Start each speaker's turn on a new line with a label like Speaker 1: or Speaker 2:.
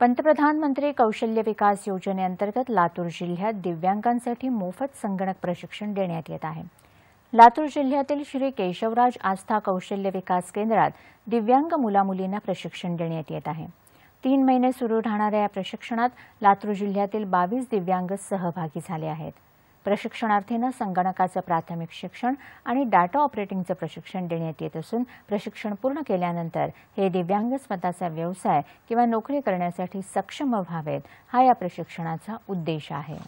Speaker 1: पंतप्रधान मंत्री कौशल्य विकास योजनेअंतर्गत लातूर जिल्ह्यात दिव्यांगांसाठी मोफत संगणक प्रशिक्षण देण्यात येत आहे लातूर जिल्ह्यातील श्री केशवराज आस्था कौशल्य विकास केंद्रात दिव्यांग मुलामुलींना प्रशिक्षण देण्यात येत आहे तीन महिने सुरू राहणाऱ्या या प्रशिक्षणात लातूर जिल्ह्यातील बावीस दिव्यांग सहभागी झाले आहेत प्रशिक्षणार्थींना संगणकाचं प्राथमिक शिक्षण आणि डाटा ऑपरेटिंगचं प्रशिक्षण देण्यात येत असून प्रशिक्षण पूर्ण केल्यानंतर हे दिव्यांग स्वतःचा व्यवसाय किंवा नोकरी करण्यासाठी सक्षम व्हावेत हा या प्रशिक्षणाचा उद्देश आहे